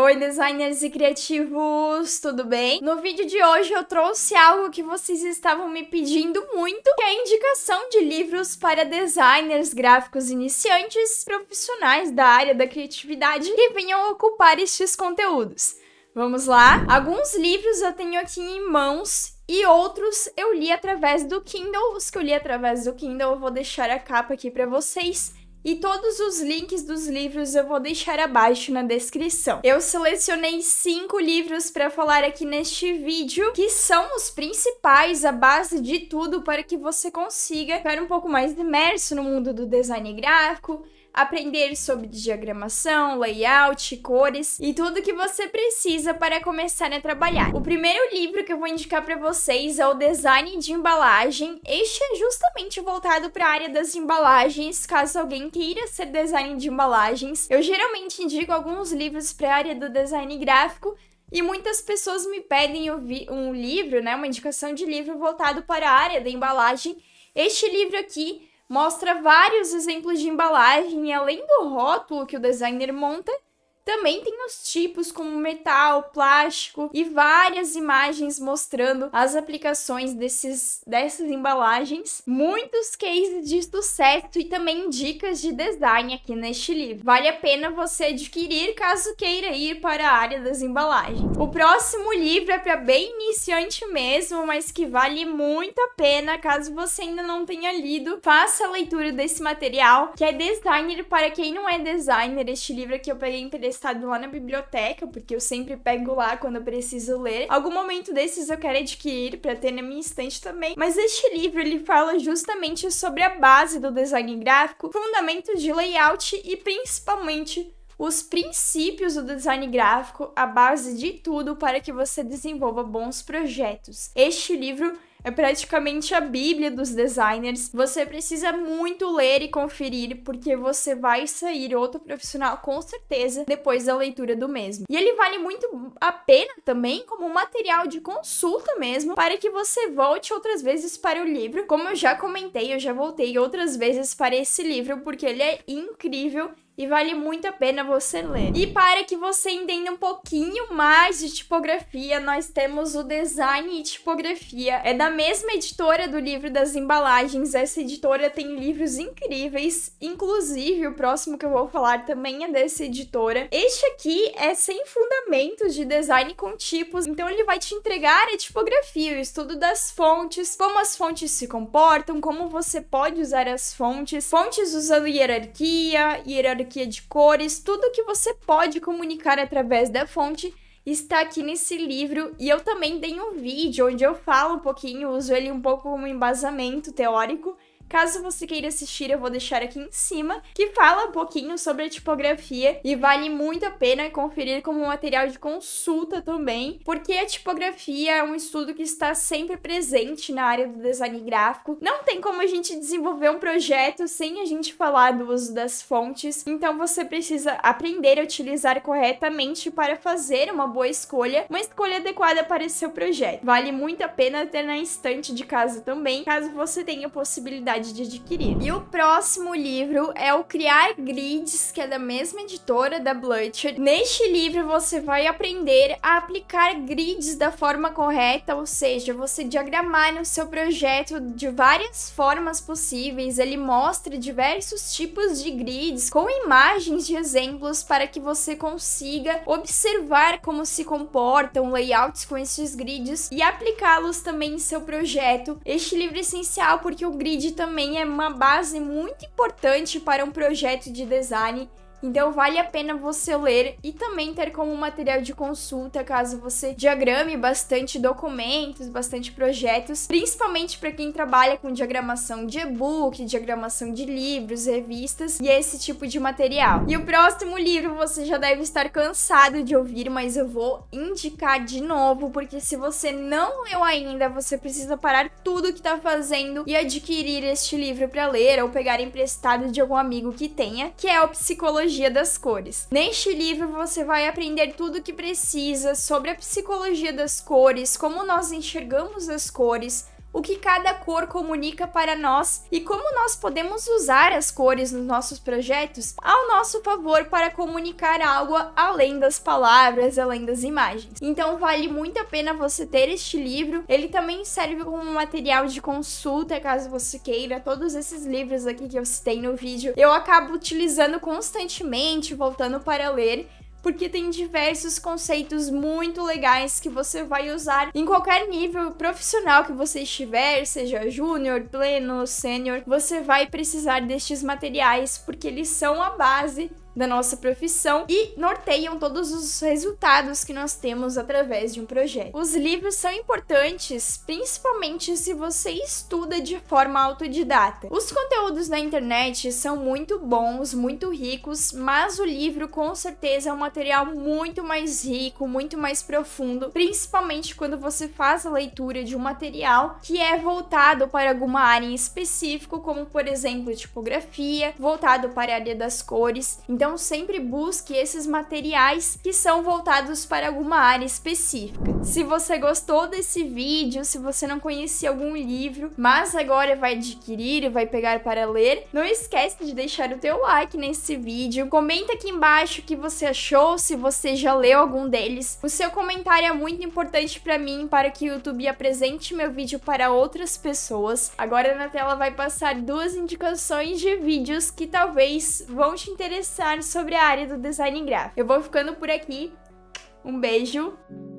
Oi, designers e criativos, tudo bem? No vídeo de hoje eu trouxe algo que vocês estavam me pedindo muito, que é a indicação de livros para designers gráficos iniciantes, profissionais da área da criatividade que venham ocupar estes conteúdos. Vamos lá? Alguns livros eu tenho aqui em mãos e outros eu li através do Kindle. Os que eu li através do Kindle eu vou deixar a capa aqui para vocês. E todos os links dos livros eu vou deixar abaixo na descrição. Eu selecionei cinco livros para falar aqui neste vídeo, que são os principais, a base de tudo para que você consiga ficar um pouco mais imerso no mundo do design gráfico, aprender sobre diagramação, layout, cores e tudo que você precisa para começar a trabalhar. O primeiro livro que eu vou indicar para vocês é o Design de Embalagem. Este é justamente voltado para a área das embalagens, caso alguém queira ser design de embalagens. Eu geralmente indico alguns livros para a área do design gráfico, e muitas pessoas me pedem um livro, né, uma indicação de livro voltado para a área da embalagem. Este livro aqui mostra vários exemplos de embalagem e além do rótulo que o designer monta, também tem os tipos como metal, plástico e várias imagens mostrando as aplicações desses, dessas embalagens, muitos cases de sucesso e também dicas de design aqui neste livro. Vale a pena você adquirir caso queira ir para a área das embalagens. O próximo livro é para bem iniciante mesmo, mas que vale muito a pena caso você ainda não tenha lido. Faça a leitura desse material que é designer para quem não é designer. Este livro aqui eu peguei PDF emprestado lá na biblioteca, porque eu sempre pego lá quando eu preciso ler. Algum momento desses eu quero adquirir para ter na minha estante também. Mas este livro ele fala justamente sobre a base do design gráfico, fundamentos de layout e principalmente os princípios do design gráfico, a base de tudo para que você desenvolva bons projetos. Este livro é praticamente a bíblia dos designers. Você precisa muito ler e conferir, porque você vai sair outro profissional com certeza depois da leitura do mesmo. E ele vale muito a pena também como material de consulta mesmo, para que você volte outras vezes para o livro. Como eu já comentei, eu já voltei outras vezes para esse livro, porque ele é incrível e vale muito a pena você ler. E para que você entenda um pouquinho mais de tipografia, nós temos o Design e Tipografia. É da mesma editora do livro das embalagens. Essa editora tem livros incríveis, inclusive o próximo que eu vou falar também é dessa editora. Este aqui é sem fundamentos de design com tipos, então ele vai te entregar a tipografia, o estudo das fontes, como as fontes se comportam, como você pode usar as fontes, fontes usando hierarquia, hierarquia hierarquia de cores, tudo que você pode comunicar através da fonte está aqui nesse livro e eu também tenho um vídeo onde eu falo um pouquinho, uso ele um pouco como embasamento teórico Caso você queira assistir, eu vou deixar aqui em cima, que fala um pouquinho sobre a tipografia e vale muito a pena conferir como material de consulta também, porque a tipografia é um estudo que está sempre presente na área do design gráfico. Não tem como a gente desenvolver um projeto sem a gente falar do uso das fontes, então você precisa aprender a utilizar corretamente para fazer uma boa escolha, uma escolha adequada para seu projeto. Vale muito a pena ter na estante de casa também, caso você tenha possibilidade de adquirir. E o próximo livro é o Criar Grids, que é da mesma editora da Blutcher. Neste livro você vai aprender a aplicar grids da forma correta, ou seja, você diagramar no seu projeto de várias formas possíveis. Ele mostra diversos tipos de grids com imagens de exemplos para que você consiga observar como se comportam layouts com esses grids e aplicá-los também em seu projeto. Este livro é essencial porque o grid também também é uma base muito importante para um projeto de design então vale a pena você ler e também ter como material de consulta caso você diagrame bastante documentos, bastante projetos, principalmente para quem trabalha com diagramação de e-book, diagramação de livros, revistas e esse tipo de material. E o próximo livro você já deve estar cansado de ouvir, mas eu vou indicar de novo, porque se você não leu ainda, você precisa parar tudo que está fazendo e adquirir este livro para ler ou pegar emprestado de algum amigo que tenha, que é o Psicologia psicologia das cores. Neste livro você vai aprender tudo o que precisa sobre a psicologia das cores, como nós enxergamos as cores, o que cada cor comunica para nós e como nós podemos usar as cores nos nossos projetos ao nosso favor para comunicar algo além das palavras, além das imagens. Então vale muito a pena você ter este livro. Ele também serve como material de consulta, caso você queira. Todos esses livros aqui que eu citei no vídeo, eu acabo utilizando constantemente, voltando para ler porque tem diversos conceitos muito legais que você vai usar em qualquer nível profissional que você estiver, seja júnior, pleno, sênior, você vai precisar destes materiais porque eles são a base da nossa profissão e norteiam todos os resultados que nós temos através de um projeto. Os livros são importantes, principalmente se você estuda de forma autodidata. Os conteúdos na internet são muito bons, muito ricos, mas o livro com certeza é um material muito mais rico, muito mais profundo, principalmente quando você faz a leitura de um material que é voltado para alguma área em específico, como por exemplo tipografia, voltado para a área das cores. Então então sempre busque esses materiais que são voltados para alguma área específica. Se você gostou desse vídeo, se você não conhecia algum livro, mas agora vai adquirir e vai pegar para ler, não esquece de deixar o teu like nesse vídeo. Comenta aqui embaixo o que você achou, se você já leu algum deles. O seu comentário é muito importante para mim, para que o YouTube apresente meu vídeo para outras pessoas. Agora na tela vai passar duas indicações de vídeos que talvez vão te interessar sobre a área do design gráfico. Eu vou ficando por aqui. Um beijo!